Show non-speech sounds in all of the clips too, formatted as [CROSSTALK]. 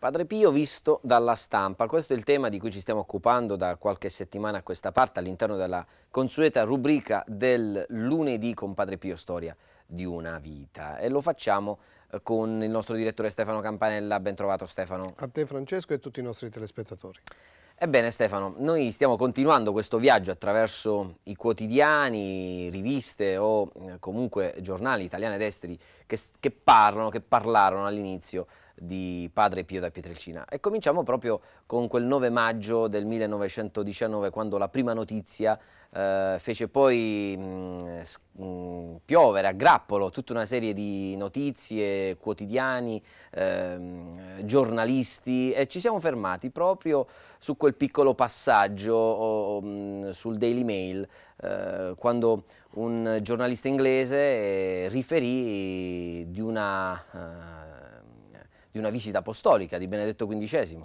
Padre Pio visto dalla stampa, questo è il tema di cui ci stiamo occupando da qualche settimana a questa parte all'interno della consueta rubrica del lunedì con Padre Pio Storia di una vita e lo facciamo eh, con il nostro direttore Stefano Campanella, ben trovato Stefano. A te Francesco e a tutti i nostri telespettatori. Ebbene Stefano, noi stiamo continuando questo viaggio attraverso i quotidiani, riviste o eh, comunque giornali italiani ed esteri che, che parlano, che parlarono all'inizio di padre Pio da Pietrelcina. E cominciamo proprio con quel 9 maggio del 1919, quando la prima notizia eh, fece poi mh, mm, mh, mm, piovere a grappolo tutta una serie di notizie, quotidiani, ehm, giornalisti e ci siamo fermati proprio su quel piccolo passaggio o, mh, mm, sul Daily Mail eh, quando un giornalista inglese eh, riferì di una... Eh, di una visita apostolica di Benedetto XV.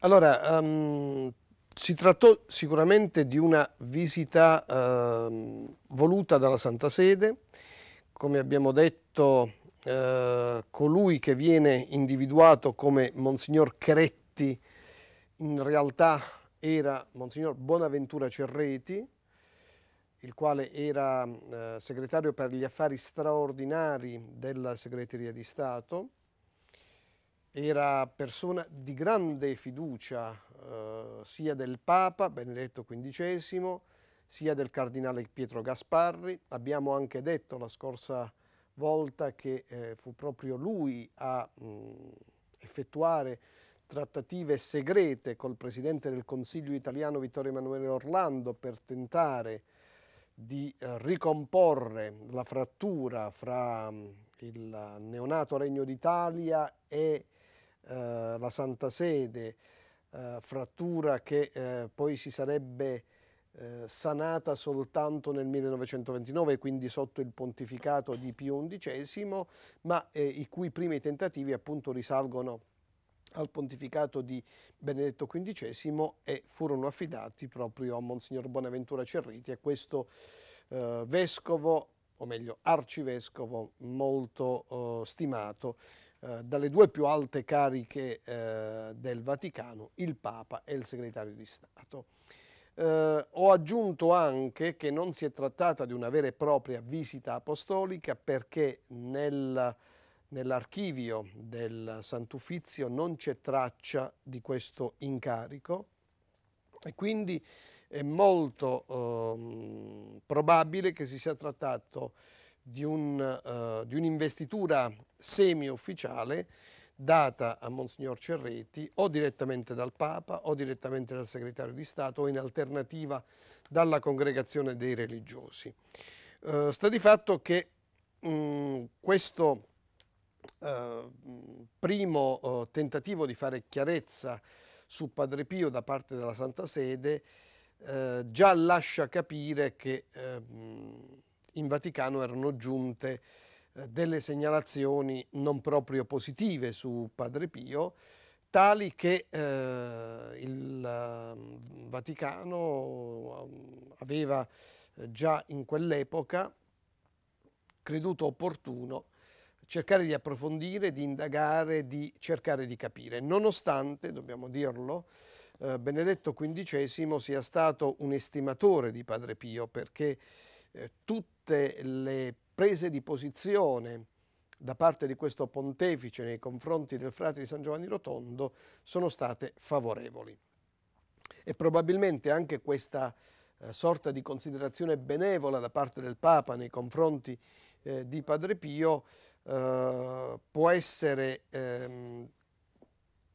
Allora, um, si trattò sicuramente di una visita uh, voluta dalla Santa Sede, come abbiamo detto uh, colui che viene individuato come Monsignor Cretti in realtà era Monsignor Bonaventura Cerreti, il quale era uh, segretario per gli affari straordinari della Segreteria di Stato, era persona di grande fiducia eh, sia del Papa Benedetto XV sia del Cardinale Pietro Gasparri. Abbiamo anche detto la scorsa volta che eh, fu proprio lui a mh, mm, effettuare trattative segrete col Presidente del Consiglio italiano Vittorio Emanuele Orlando per tentare di eh, ricomporre la frattura fra mh, mm, il neonato Regno d'Italia e eh, la Santa Sede, eh, frattura che eh, poi si sarebbe eh, sanata soltanto nel 1929, quindi sotto il pontificato di Pio XI, ma eh, i cui primi tentativi appunto risalgono al pontificato di Benedetto XV e furono affidati proprio a Monsignor Bonaventura Cerriti, a questo vescovo o meglio arcivescovo molto uh, stimato eh, dalle due più alte cariche eh, del Vaticano, il Papa e il segretario di Stato. Eh, ho aggiunto anche che non si è trattata di una vera e propria visita apostolica perché nel, nell'archivio del Sant'Uffizio non c'è traccia di questo incarico e quindi è molto eh, probabile che si sia trattato eh, di un'investitura uh, un semi-ufficiale data a Monsignor Cerretti o direttamente dal Papa o direttamente dal Segretario di Stato o in alternativa dalla Congregazione dei Religiosi. Uh, sta di fatto che mh, mm, questo uh, primo uh, tentativo di fare chiarezza su Padre Pio da parte della Santa Sede già lascia capire che ehm, in Vaticano erano giunte eh, delle segnalazioni non proprio positive su Padre Pio, tali che eh, il mm, Vaticano mm, aveva eh, già in quell'epoca creduto opportuno cercare di approfondire, di indagare, di cercare di capire. Nonostante, dobbiamo dirlo, eh, Benedetto XV sia stato un estimatore di Padre Pio perché eh, tutte le prese di posizione da parte di questo pontefice nei confronti del frate di San Giovanni Rotondo sono state favorevoli. E probabilmente anche questa eh, sorta di considerazione benevola da parte del Papa nei confronti eh, di Padre Pio eh, può essere ehm,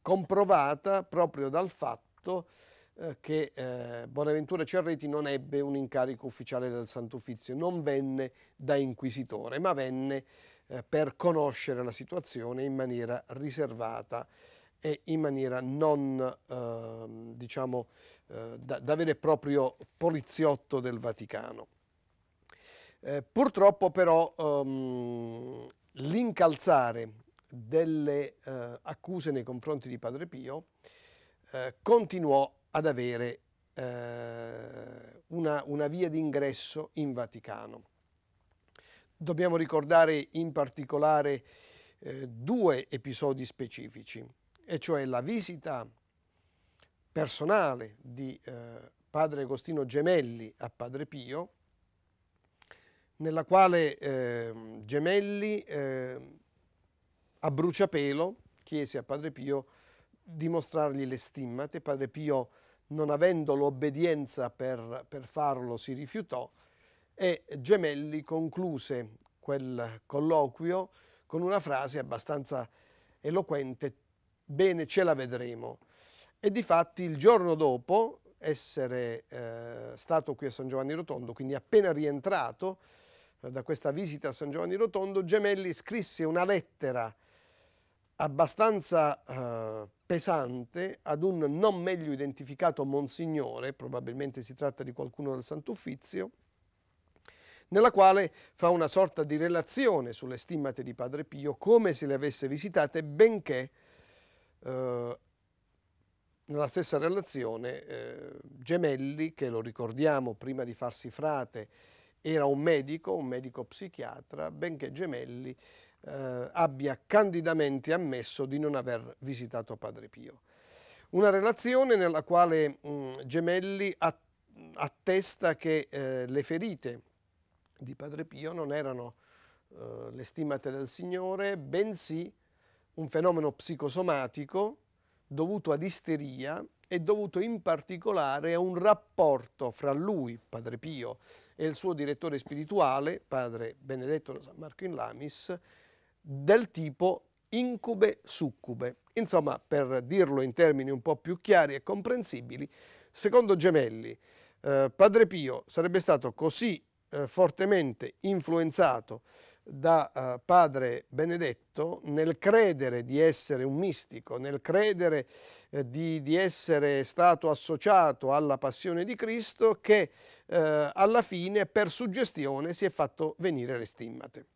comprovata proprio dal fatto che eh, che eh, Bonaventura Cerreti non ebbe un incarico ufficiale dal Sant'Uffizio, non venne da inquisitore, ma venne eh, per conoscere la situazione in maniera riservata e in maniera non, ehm, diciamo, eh, da, da vero e proprio poliziotto del Vaticano. Eh, purtroppo però um, l'incalzare delle eh, accuse nei confronti di Padre Pio eh, continuò ad avere eh, una, una via d'ingresso in Vaticano. Dobbiamo ricordare in particolare eh, due episodi specifici, e cioè la visita personale di eh, padre Agostino Gemelli a padre Pio, nella quale eh, Gemelli eh, a bruciapelo chiese a padre Pio di mostrargli le stimmate, padre Pio non avendo l'obbedienza per, per, farlo si rifiutò e Gemelli concluse quel colloquio con una frase abbastanza eloquente, bene ce la vedremo. E di fatti il giorno dopo essere eh, stato qui a San Giovanni Rotondo, quindi appena rientrato eh, da questa visita a San Giovanni Rotondo, Gemelli scrisse una lettera abbastanza eh, pesante ad un non meglio identificato monsignore, probabilmente si tratta di qualcuno del Sant'Uffizio, nella quale fa una sorta di relazione sulle stimmate di Padre Pio, come se le avesse visitate, benché eh, nella stessa relazione eh, Gemelli, che lo ricordiamo prima di farsi frate, era un medico, un medico psichiatra, benché Gemelli eh, abbia candidamente ammesso di non aver visitato Padre Pio. Una relazione nella quale mh, mm, Gemelli attesta che eh, le ferite di Padre Pio non erano eh, le stimate del Signore, bensì un fenomeno psicosomatico dovuto ad isteria e dovuto in particolare a un rapporto fra lui, Padre Pio, e il suo direttore spirituale, Padre Benedetto San Marco in Lamis, del tipo incube-succube. Insomma, per dirlo in termini un po' più chiari e comprensibili, secondo Gemelli, eh, Padre Pio sarebbe stato così eh, fortemente influenzato da eh, Padre Benedetto nel credere di essere un mistico, nel credere eh, di, di, essere stato associato alla passione di Cristo che eh, alla fine per suggestione si è fatto venire le stimmate.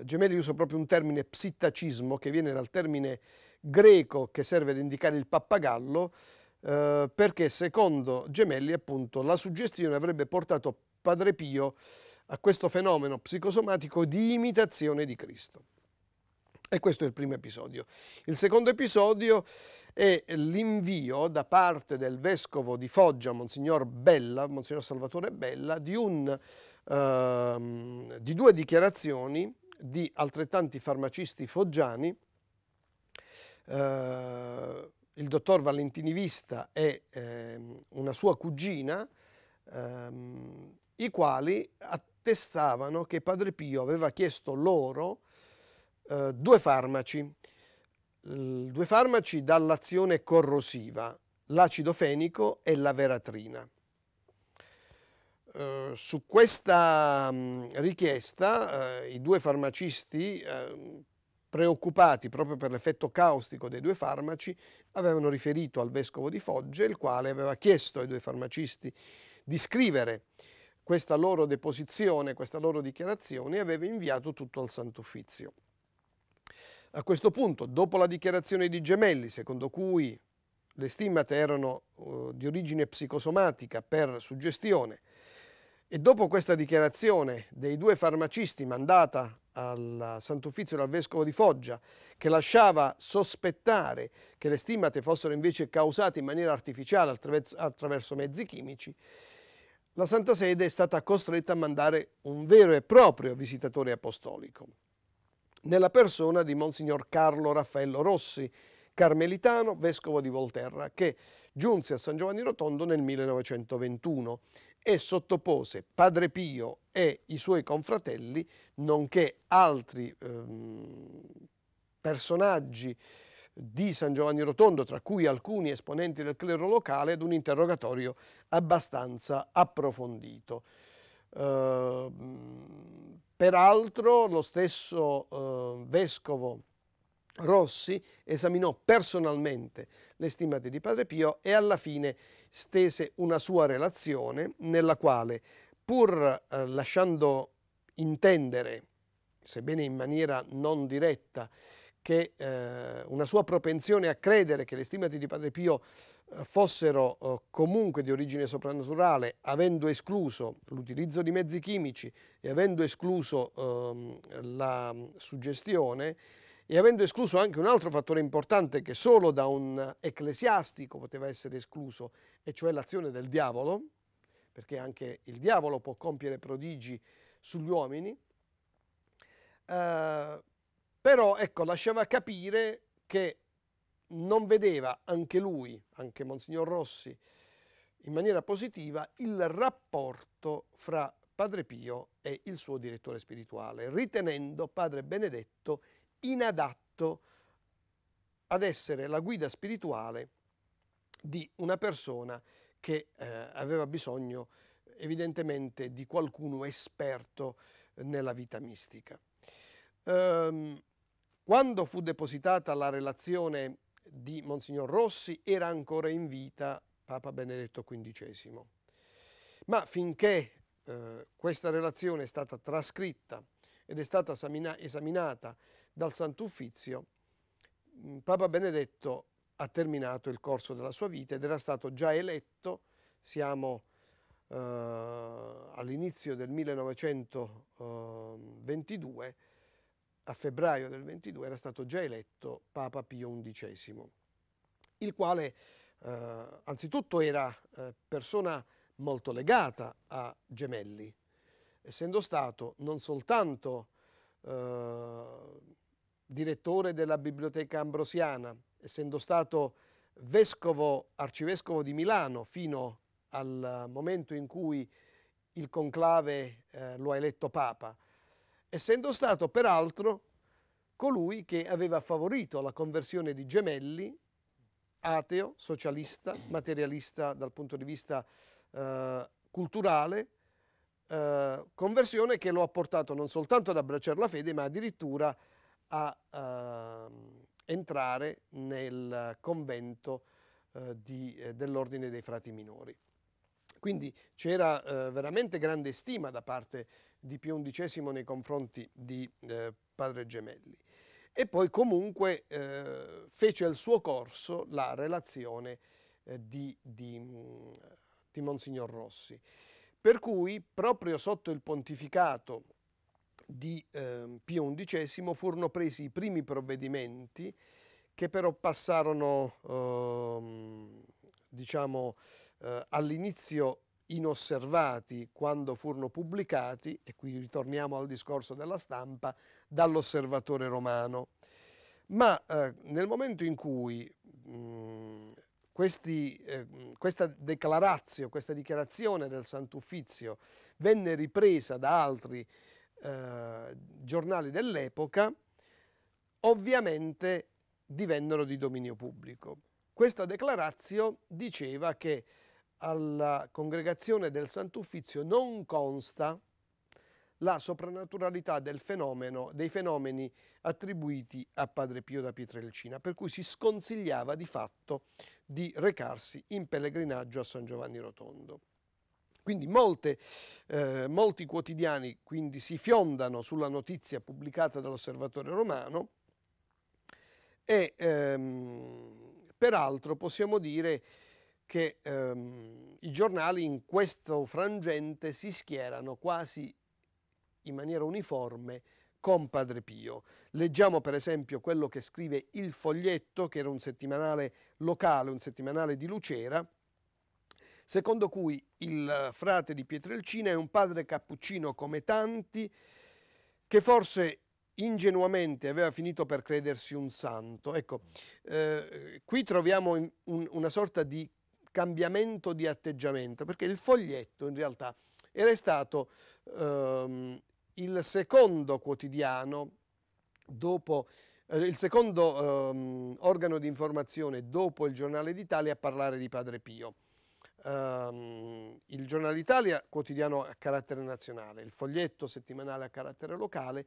Gemelli usa proprio un termine psittacismo che viene dal termine greco che serve ad indicare il pappagallo eh, perché secondo Gemelli appunto la suggestione avrebbe portato Padre Pio a questo fenomeno psicosomatico di imitazione di Cristo. E questo è il primo episodio. Il secondo episodio è l'invio da parte del vescovo di Foggia, Monsignor Bella, Monsignor Salvatore Bella, di, un, eh, di due dichiarazioni di altrettanti farmacisti foggiani, eh, il dottor Valentini Vista e eh, una sua cugina, ehm, i quali attestavano che Padre Pio aveva chiesto loro eh, due farmaci, due farmaci dall'azione corrosiva, l'acido fenico e la veratrina. Eh, su questa mh, richiesta eh, i due farmacisti, eh, preoccupati proprio per l'effetto caustico dei due farmaci, avevano riferito al vescovo di Foggia, il quale aveva chiesto ai due farmacisti di scrivere questa loro deposizione, questa loro dichiarazione e aveva inviato tutto al Sant'Uffizio. A questo punto, dopo la dichiarazione di Gemelli, secondo cui le stimmate erano uh, di origine psicosomatica per suggestione, e dopo questa dichiarazione dei due farmacisti mandata al Sant'Uffizio dal Vescovo di Foggia, che lasciava sospettare che le stimmate fossero invece causate in maniera artificiale attraverso, attraverso mezzi chimici, la Santa Sede è stata costretta a mandare un vero e proprio visitatore apostolico, nella persona di Monsignor Carlo Raffaello Rossi, carmelitano, vescovo di Volterra, che giunse a San Giovanni Rotondo nel 1921 e sottopose Padre Pio e i suoi confratelli, nonché altri ehm, personaggi di San Giovanni Rotondo, tra cui alcuni esponenti del clero locale, ad un interrogatorio abbastanza approfondito. Eh, peraltro lo stesso eh, vescovo Rossi esaminò personalmente le stimate di Padre Pio e alla fine stese una sua relazione nella quale, pur eh, lasciando intendere, sebbene in maniera non diretta, che eh, una sua propensione a credere che le stimati di Padre Pio eh, fossero comunque di origine soprannaturale, avendo escluso l'utilizzo di mezzi chimici e avendo escluso ehm, la mm, suggestione, e avendo escluso anche un altro fattore importante che solo da un ecclesiastico poteva essere escluso, e cioè l'azione del diavolo, perché anche il diavolo può compiere prodigi sugli uomini, eh, però ecco, lasciava capire che non vedeva anche lui, anche Monsignor Rossi, in maniera positiva il rapporto fra Padre Pio e il suo direttore spirituale, ritenendo Padre Benedetto inadatto ad essere la guida spirituale di una persona che eh, aveva bisogno evidentemente di qualcuno esperto eh, nella vita mistica. Ehm, quando fu depositata la relazione di Monsignor Rossi era ancora in vita Papa Benedetto XV, ma finché eh, questa relazione è stata trascritta ed è stata esaminata dal Sant'Uffizio, Papa Benedetto ha terminato il corso della sua vita ed era stato già eletto, siamo eh, all'inizio del 1922, ehm, a febbraio del 22 era stato già eletto Papa Pio XI, il quale eh, anzitutto era eh, persona molto legata a Gemelli, essendo stato non soltanto eh, direttore della Biblioteca Ambrosiana, essendo stato vescovo, arcivescovo di Milano fino al momento in cui il conclave eh, lo ha eletto Papa, essendo stato peraltro colui che aveva favorito la conversione di Gemelli, ateo, socialista, materialista dal punto di vista eh, culturale, eh, conversione che lo ha portato non soltanto ad abbracciare la fede, ma addirittura a eh, entrare nel convento eh, eh, dell'ordine dei frati minori. Quindi c'era eh, veramente grande stima da parte di Pio XI nei confronti di Padre Gemelli. E poi comunque fece il suo corso la relazione di, di, mm, di Monsignor Rossi. Per cui proprio sotto il pontificato di eh, Pio XI furono presi i primi provvedimenti che però passarono ehm, diciamo, eh, all'inizio inosservati quando furono pubblicati, e qui ritorniamo al discorso della stampa, dall'osservatore romano. Ma eh, nel momento in cui mh, mhmm, questi, eh, questa, questa dichiarazione del Sant'Uffizio venne ripresa da altri eh, giornali dell'epoca, ovviamente divennero di dominio pubblico. Questa declarazio diceva che alla congregazione del Sant'Uffizio non consta la soprannaturalità fenomeno, dei fenomeni attribuiti a Padre Pio da Pietrelcina, per cui si sconsigliava di fatto di recarsi in pellegrinaggio a San Giovanni Rotondo. Quindi molte, eh, molti quotidiani quindi, si fiondano sulla notizia pubblicata dall'Osservatore Romano e ehm, peraltro possiamo dire che ehm, i giornali in questo frangente si schierano quasi in maniera uniforme con Padre Pio. Leggiamo per esempio quello che scrive Il Foglietto, che era un settimanale locale, un settimanale di Lucera, secondo cui il frate di Pietrelcina è un padre cappuccino come tanti, che forse ingenuamente aveva finito per credersi un santo. Ecco, eh, qui troviamo un, una sorta di cambiamento di atteggiamento, perché il foglietto in realtà era stato ehm, il secondo quotidiano dopo eh, il secondo ehm, organo di informazione dopo il Giornale d'Italia a parlare di Padre Pio. Um, il Giornale d'Italia, quotidiano a carattere nazionale, il foglietto settimanale a carattere locale,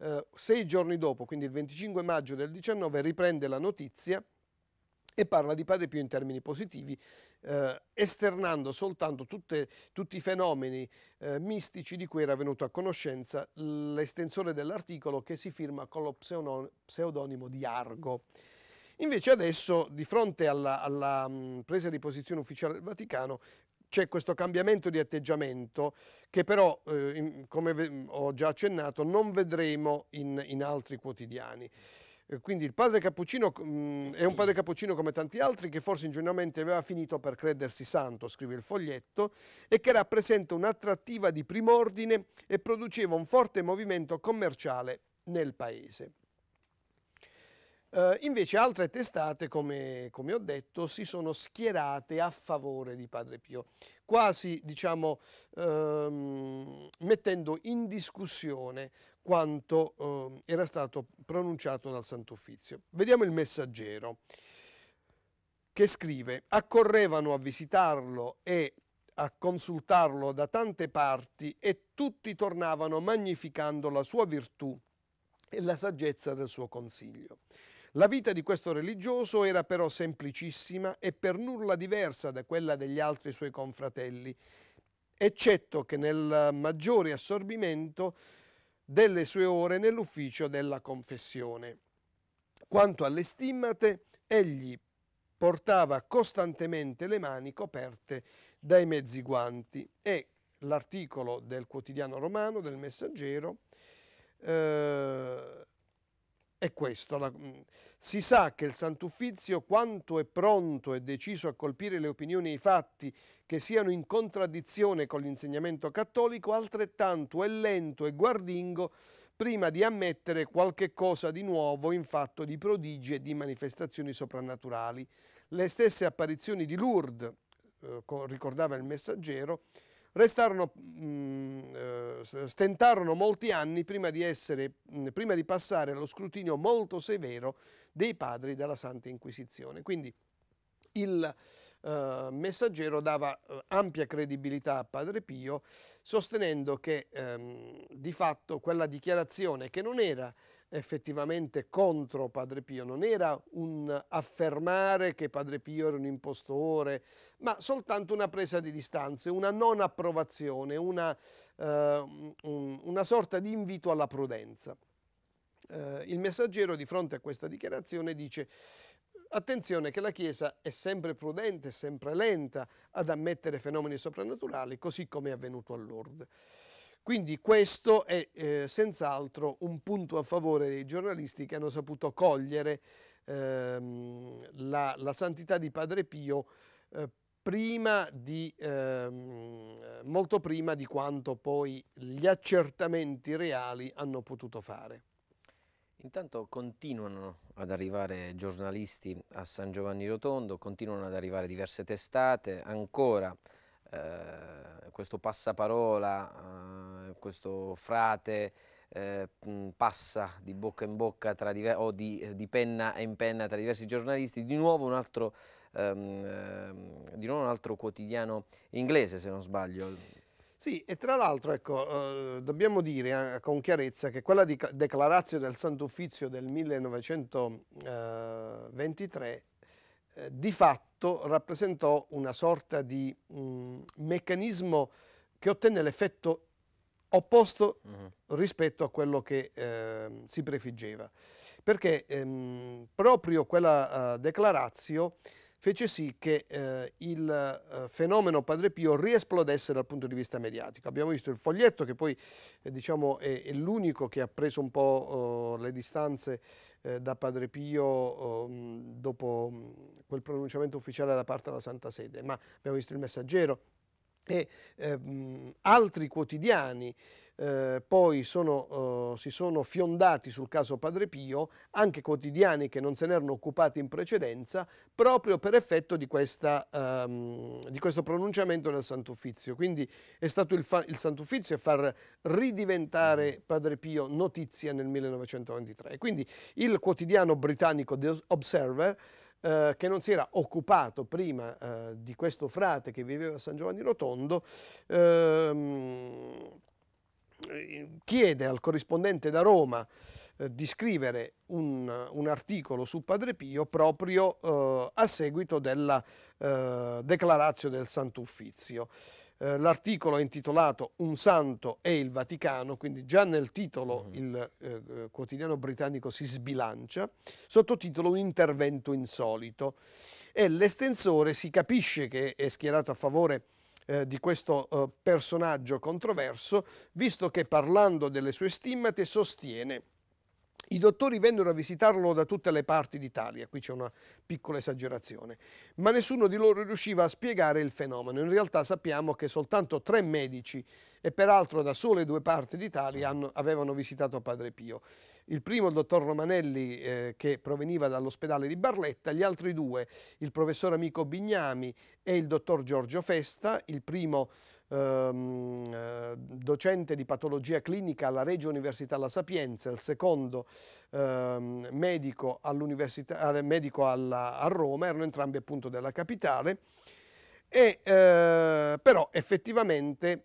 eh, sei giorni dopo, quindi il 25 maggio del 19, riprende la notizia e parla di Padre Pio in termini positivi eh, esternando soltanto tutte, tutti i fenomeni eh, mistici di cui era venuto a conoscenza l'estensore dell'articolo che si firma con lo pseudonimo di Argo. Invece adesso, di fronte alla, alla mh, mm, presa di posizione ufficiale del Vaticano, c'è questo cambiamento di atteggiamento che però, eh, in, come ho già accennato, non vedremo in, in altri quotidiani. Eh, quindi il padre Cappuccino mh, mm, è un padre Cappuccino come tanti altri che forse ingenuamente aveva finito per credersi santo, scrive il foglietto, e che rappresenta un'attrattiva di prim'ordine e produceva un forte movimento commerciale nel paese. Eh, invece altre testate, come, come, ho detto, si sono schierate a favore di Padre Pio, quasi diciamo, ehm, mettendo in discussione quanto ehm, era stato pronunciato dal Santo Uffizio. Vediamo il messaggero che scrive «Accorrevano a visitarlo e a consultarlo da tante parti e tutti tornavano magnificando la sua virtù e la saggezza del suo consiglio. La vita di questo religioso era però semplicissima e per nulla diversa da quella degli altri suoi confratelli, eccetto che nel maggiore assorbimento delle sue ore nell'ufficio della confessione. Quanto alle stimmate, egli portava costantemente le mani coperte dai mezzi guanti e l'articolo del quotidiano romano, del messaggero, eh, è questo. La, mm, si sa che il Sant'Uffizio, quanto è pronto e deciso a colpire le opinioni e i fatti che siano in contraddizione con l'insegnamento cattolico, altrettanto è lento e guardingo prima di ammettere qualche cosa di nuovo in fatto di prodigi e di manifestazioni soprannaturali. Le stesse apparizioni di Lourdes, eh, ricordava il messaggero, Restarono, mh, mm, eh, stentarono molti anni prima di, essere, mh, mm, prima di passare allo scrutinio molto severo dei padri della Santa Inquisizione. Quindi il eh, messaggero dava eh, ampia credibilità a Padre Pio, sostenendo che ehm, di fatto quella dichiarazione che non era effettivamente contro Padre Pio, non era un affermare che Padre Pio era un impostore, ma soltanto una presa di distanze, una non approvazione, una, eh, un, una sorta di invito alla prudenza. Eh, il messaggero di fronte a questa dichiarazione dice attenzione che la Chiesa è sempre prudente, sempre lenta ad ammettere fenomeni soprannaturali, così come è avvenuto a Lourdes. Quindi questo è eh, senz'altro un punto a favore dei giornalisti che hanno saputo cogliere ehm, la, la, santità di Padre Pio eh, prima di, ehm, molto prima di quanto poi gli accertamenti reali hanno potuto fare. Intanto continuano ad arrivare giornalisti a San Giovanni Rotondo, continuano ad arrivare diverse testate, ancora eh, questo passaparola, eh, questo frate eh, mm, passa di bocca in bocca o di, eh, di, penna in penna tra diversi giornalisti, di nuovo, altro, ehm, ehm, di nuovo un altro quotidiano inglese se non sbaglio. Sì, e tra l'altro ecco, eh, dobbiamo dire con chiarezza che quella di Declarazio del Santo Uffizio del 1923 di fatto fatto rappresentò una sorta di mh, mm, meccanismo che ottenne l'effetto opposto uh mm-hmm. -huh. rispetto a quello che eh, si prefiggeva. Perché ehm, proprio quella eh, declarazio fece sì che eh, il eh, fenomeno Padre Pio riesplodesse dal punto di vista mediatico. Abbiamo visto il foglietto che poi eh, diciamo, è, è l'unico che ha preso un po' oh, le distanze eh, da Padre Pio oh, mm, dopo mm, quel pronunciamento ufficiale da parte della Santa Sede, ma abbiamo visto il messaggero, e ehm, altri quotidiani eh, poi sono, eh, si sono fiondati sul caso Padre Pio, anche quotidiani che non se n'erano occupati in precedenza, proprio per effetto di, questa, ehm, di questo pronunciamento del Sant'Uffizio. Quindi è stato il, il Sant'Uffizio a far ridiventare mm. Padre Pio notizia nel 1923. Quindi il quotidiano britannico The Observer eh, che non si era occupato prima eh, di questo frate che viveva a San Giovanni Rotondo, ehm, chiede al corrispondente da Roma eh, di scrivere un, un, articolo su Padre Pio proprio eh, a seguito della eh, declarazio del Sant'Uffizio. Eh, l'articolo è intitolato Un santo e il Vaticano, quindi già nel titolo mm. il eh, eh, quotidiano britannico si sbilancia, sottotitolo Un intervento insolito. E l'estensore si capisce che è schierato a favore eh, di questo eh, personaggio controverso, visto che parlando delle sue stimmate sostiene i dottori vennero a visitarlo da tutte le parti d'Italia, qui c'è una piccola esagerazione, ma nessuno di loro riusciva a spiegare il fenomeno. In realtà sappiamo che soltanto tre medici, e peraltro da sole due parti d'Italia, avevano visitato Padre Pio. Il primo, il dottor Romanelli, eh, che proveniva dall'ospedale di Barletta, gli altri due, il professor Amico Bignami e il dottor Giorgio Festa, il primo ehm, eh, docente di patologia clinica alla Regia Università La Sapienza, il secondo ehm, medico, eh, medico alla, a Roma, erano entrambi appunto della capitale, e, eh, però effettivamente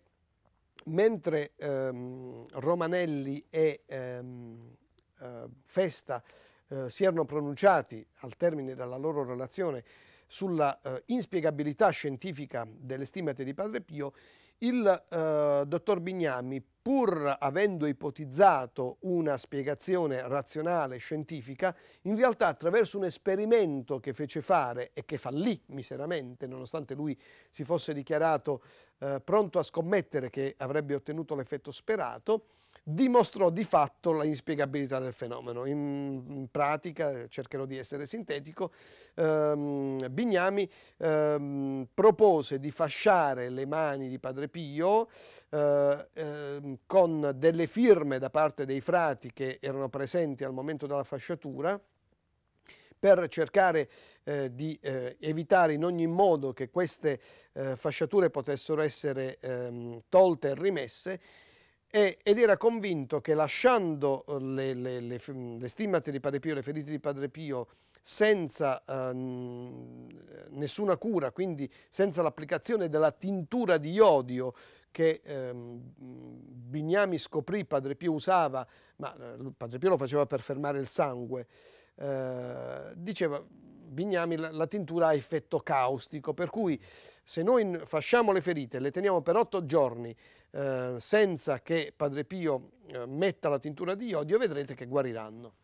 mentre ehm, Romanelli e ehm, eh, Festa eh, si erano pronunciati al termine della loro relazione sulla eh, inspiegabilità scientifica delle stimate di Padre Pio, il eh, dottor Bignami, pur avendo ipotizzato una spiegazione razionale scientifica, in realtà attraverso un esperimento che fece fare e che fallì miseramente, nonostante lui si fosse dichiarato eh, pronto a scommettere che avrebbe ottenuto l'effetto sperato, dimostrò di fatto la inspiegabilità del fenomeno. In, pratica, cercherò di essere sintetico, ehm, Bignami ehm, propose di fasciare le mani di Padre Pio eh, ehm, con delle firme da parte dei frati che erano presenti al momento della fasciatura per cercare eh, di eh, evitare in ogni modo che queste eh, fasciature potessero essere ehm, tolte e rimesse ed era convinto che lasciando eh, le, le, le, le, stimmate di Padre Pio, le ferite di Padre Pio senza eh, nessuna cura, quindi senza l'applicazione della tintura di iodio che eh, Bignami scoprì Padre Pio usava, ma eh, Padre Pio lo faceva per fermare il sangue, eh, diceva Bignami la, la tintura ha effetto caustico, per cui se noi fasciamo le ferite, le teniamo per otto giorni, eh, senza che Padre Pio eh, metta la tintura di iodio, vedrete che guariranno.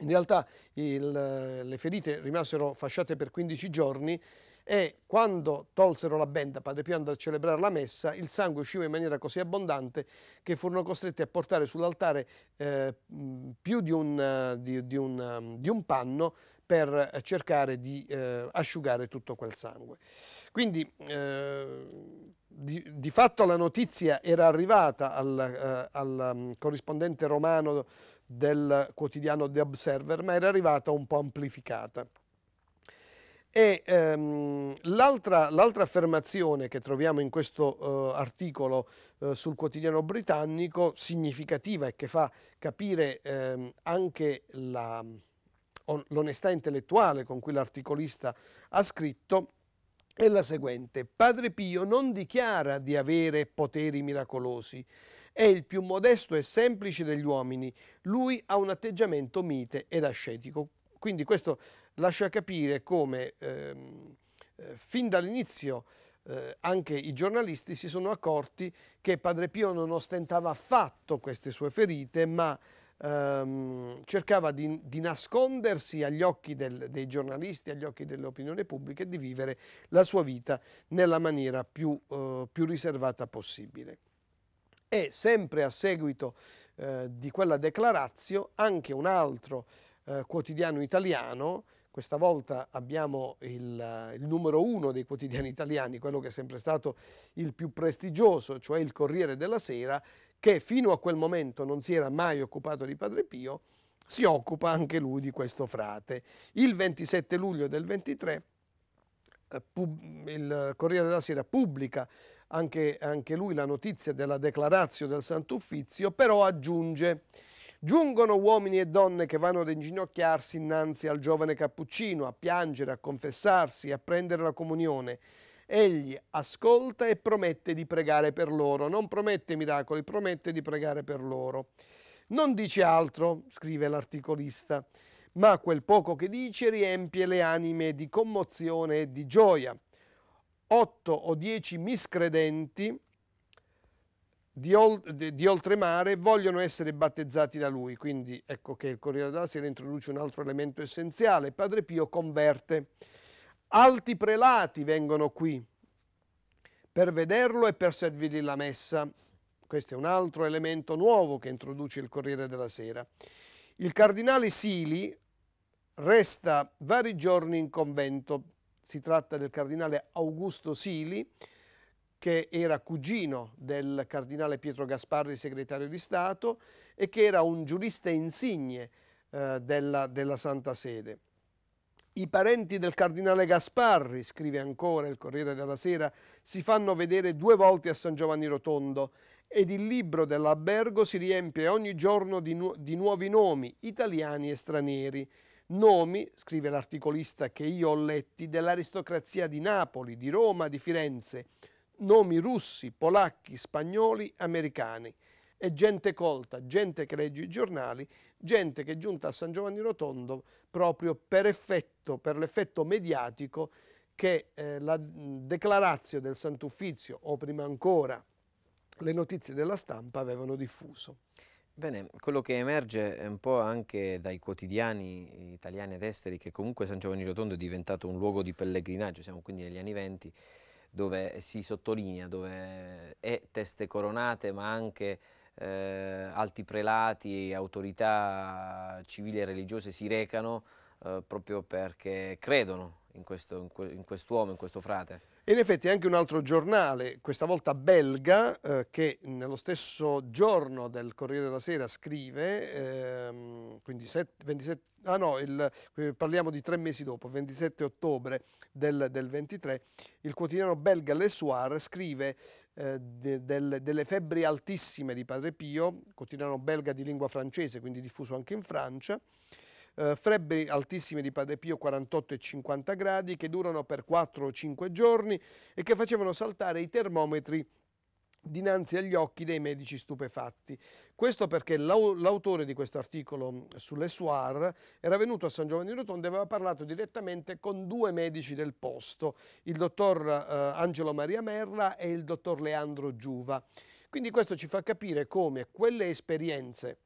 In realtà il, eh, le ferite rimasero fasciate per 15 giorni e quando tolsero la benda, Padre Pio andò a celebrare la messa, il sangue usciva in maniera così abbondante che furono costretti a portare sull'altare eh, più di un, di, di, un, ehm, di un panno per eh, cercare di eh, asciugare tutto quel sangue. Quindi eh, di, di, fatto la notizia era arrivata al, eh, al mm, corrispondente romano del quotidiano The Observer, ma era arrivata un po' amplificata. E ehm, l'altra, affermazione che troviamo in questo eh, articolo eh, sul quotidiano britannico, significativa e che fa capire ehm, anche la, l'onestà intellettuale con cui l'articolista ha scritto è la seguente. Padre Pio non dichiara di avere poteri miracolosi, è il più modesto e semplice degli uomini, lui ha un atteggiamento mite ed ascetico. Quindi questo lascia capire come ehm, eh, fin dall'inizio eh, anche i giornalisti si sono accorti che Padre Pio non ostentava affatto queste sue ferite, ma ehm, cercava di, di, nascondersi agli occhi del, dei giornalisti, agli occhi dell'opinione pubblica e di vivere la sua vita nella maniera più, eh, più riservata possibile. E sempre a seguito eh, di quella declarazio anche un altro eh, quotidiano italiano questa volta abbiamo il, il, numero uno dei quotidiani italiani, quello che è sempre stato il più prestigioso, cioè il Corriere della Sera, che fino a quel momento non si era mai occupato di Padre Pio, si occupa anche lui di questo frate. Il 27 luglio del 23 eh, il Corriere della Sera pubblica anche, anche lui la notizia della declarazione del Sant'Uffizio, però aggiunge Giungono uomini e donne che vanno ad inginocchiarsi innanzi al giovane cappuccino, a piangere, a confessarsi, a prendere la comunione. Egli ascolta e promette di pregare per loro, non promette miracoli, promette di pregare per loro. Non dice altro, scrive l'articolista, ma quel poco che dice riempie le anime di commozione e di gioia. Otto o dieci miscredenti di, ol- di, oltremare vogliono essere battezzati da lui. Quindi ecco che il Corriere della Sera introduce un altro elemento essenziale. Padre Pio converte Alti prelati vengono qui per vederlo e per servirgli la messa. Questo è un altro elemento nuovo che introduce il Corriere della Sera. Il cardinale Sili resta vari giorni in convento. Si tratta del cardinale Augusto Sili, che era cugino del cardinale Pietro Gasparri, segretario di Stato, e che era un giurista insigne eh, della, della Santa Sede. I parenti del cardinale Gasparri, scrive ancora il Corriere della Sera, si fanno vedere due volte a San Giovanni Rotondo ed il libro dell'albergo si riempie ogni giorno di, nu di nuovi nomi, italiani e stranieri. Nomi, scrive l'articolista che io ho letti, dell'aristocrazia di Napoli, di Roma, di Firenze. Nomi russi, polacchi, spagnoli, americani è gente colta, gente che legge i giornali, gente che è giunta a San Giovanni Rotondo proprio per effetto, per l'effetto mediatico che eh, la mm, declarazione del Sant'Uffizio o prima ancora le notizie della stampa avevano diffuso. Bene, quello che emerge un po' anche dai quotidiani italiani ed esteri che comunque San Giovanni Rotondo è diventato un luogo di pellegrinaggio, siamo quindi negli anni venti, dove si sottolinea, dove è teste coronate ma anche eh, alti prelati e autorità civili e religiose si recano eh, proprio perché credono in questo in quest'uomo, in questo frate. E in effetti anche un altro giornale, questa volta belga, eh, che nello stesso giorno del Corriere della Sera scrive, ehm, quindi set, 27, ah no, il, parliamo di tre mesi dopo, 27 ottobre del, del 23, il quotidiano belga Le Soir scrive eh, de, del, delle febbri altissime di Padre Pio, quotidiano belga di lingua francese, quindi diffuso anche in Francia, eh, frebbre altissime di Padre Pio 48 e 50 gradi che durano per 4 o 5 giorni e che facevano saltare i termometri dinanzi agli occhi dei medici stupefatti. Questo perché l'autore di questo articolo mm, sulle Soir era venuto a San Giovanni Rotondo e aveva parlato direttamente con due medici del posto, il dottor eh, Angelo Maria Merla e il dottor Leandro Giuva. Quindi questo ci fa capire come quelle esperienze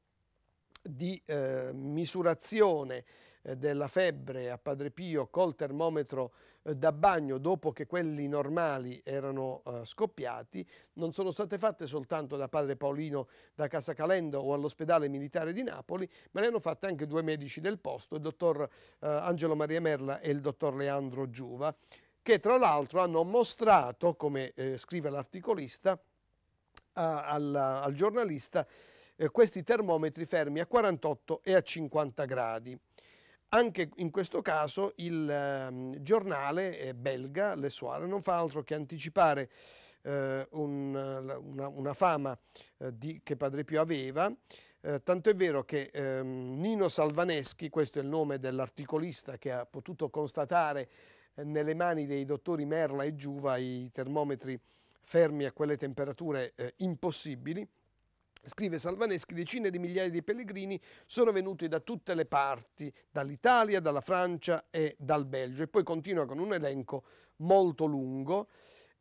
di eh, misurazione eh, della febbre a Padre Pio col termometro eh, da bagno dopo che quelli normali erano eh, scoppiati non sono state fatte soltanto da Padre Paolino da Casa Calendo o all'ospedale militare di Napoli ma le hanno fatte anche due medici del posto il dottor Angelo Maria Merla e il dottor Leandro Giuva che tra l'altro hanno mostrato come scrive l'articolista al giornalista eh, questi termometri fermi a 48 e a 50 gradi. Anche in questo caso il ehm, giornale eh, belga, Le Soir, non fa altro che anticipare eh, un, una, una, fama eh, di, che Padre Pio aveva, eh, tanto è vero che ehm, Nino Salvaneschi, questo è il nome dell'articolista che ha potuto constatare eh, nelle mani dei dottori Merla e Giuva i termometri fermi a quelle temperature eh, impossibili, Scrive Salvaneschi, decine di migliaia di pellegrini sono venuti da tutte le parti, dall'Italia, dalla Francia e dal Belgio. E poi continua con un elenco molto lungo.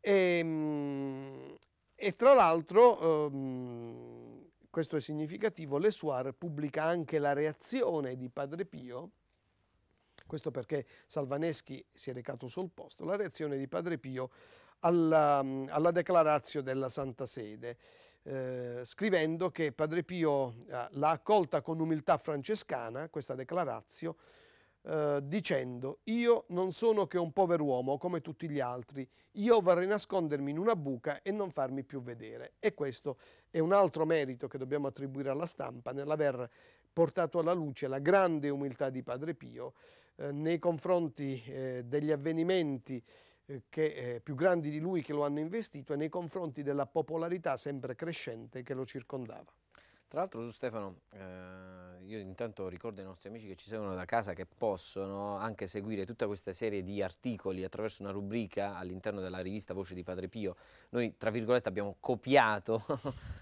E, ehm, e tra l'altro, ehm, questo è significativo, Lesuar pubblica anche la reazione di Padre Pio, questo perché Salvaneschi si è recato sul posto, la reazione di Padre Pio alla, alla declarazione della Santa Sede. Eh, scrivendo che Padre Pio eh, l'ha accolta con umiltà francescana, questa declarazio, eh, dicendo io non sono che un povero uomo come tutti gli altri, io vorrei nascondermi in una buca e non farmi più vedere. E questo è un altro merito che dobbiamo attribuire alla stampa nell'aver portato alla luce la grande umiltà di Padre Pio eh, nei confronti eh, degli avvenimenti eh, che, eh, più grandi di lui che lo hanno investito e nei confronti della popolarità sempre crescente che lo circondava. Tra l'altro tu Stefano, eh, io intanto ricordo ai nostri amici che ci seguono da casa che possono anche seguire tutta questa serie di articoli attraverso una rubrica all'interno della rivista Voce di Padre Pio. Noi tra virgolette abbiamo copiato,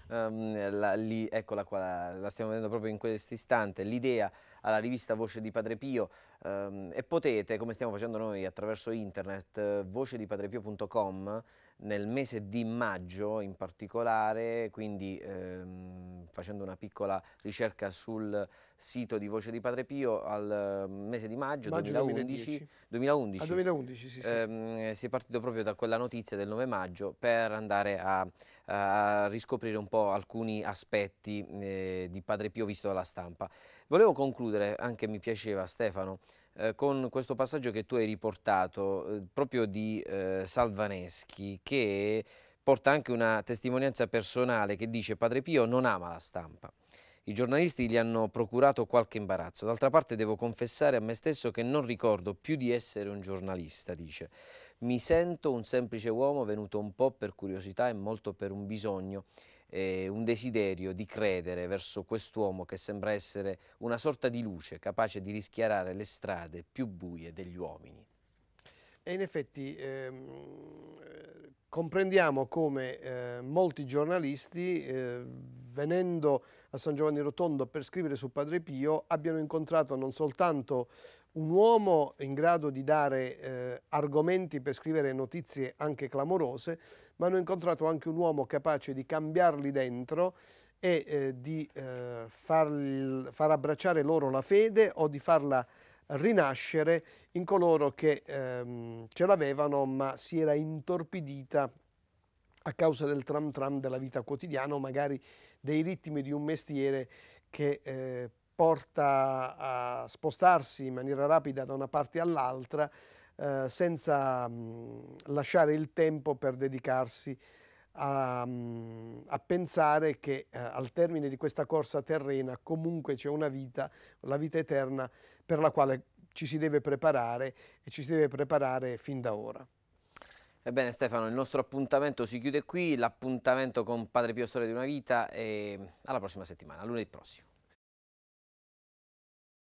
um, [LAUGHS] la, li, eccola qua, la stiamo vedendo proprio in questo istante, l'idea alla rivista Voce di Padre Pio ehm, e potete, come stiamo facendo noi attraverso internet, vocepadrepio.com nel mese di maggio in particolare, quindi ehm, facendo una piccola ricerca sul sito di Voce di Padre Pio al mese di maggio, maggio 2011, 2011, 2011 sì, sì, ehm, sì. si è partito proprio da quella notizia del 9 maggio per andare a a riscoprire un po' alcuni aspetti eh, di Padre Pio visto dalla stampa. Volevo concludere, anche mi piaceva Stefano, eh, con questo passaggio che tu hai riportato eh, proprio di eh, Salvaneschi che porta anche una testimonianza personale che dice Padre Pio non ama la stampa. I giornalisti gli hanno procurato qualche imbarazzo. D'altra parte devo confessare a me stesso che non ricordo più di essere un giornalista, dice. Mi sento un semplice uomo venuto un po' per curiosità e molto per un bisogno, eh, un desiderio di credere verso quest'uomo che sembra essere una sorta di luce capace di rischiarare le strade più buie degli uomini. E in effetti ehm, eh, comprendiamo come eh, molti giornalisti, eh, venendo a San Giovanni Rotondo per scrivere su Padre Pio abbiano incontrato non soltanto un uomo in grado di dare eh, argomenti per scrivere notizie anche clamorose, ma hanno incontrato anche un uomo capace di cambiarli dentro e eh, di eh, far, far abbracciare loro la fede o di farla rinascere in coloro che ehm, ce l'avevano ma si era intorpidita a causa del tram tram della vita quotidiana o magari dei ritmi di un mestiere che eh, porta a spostarsi in maniera rapida da una parte all'altra eh, senza mh, mm, lasciare il tempo per dedicarsi a, mh, mm, a pensare che eh, al termine di questa corsa terrena comunque c'è una vita, la vita eterna per la quale ci si deve preparare e ci si deve preparare fin da ora. Ebbene Stefano, il nostro appuntamento si chiude qui, l'appuntamento con Padre Pio Storia di una vita e alla prossima settimana, lunedì prossimo.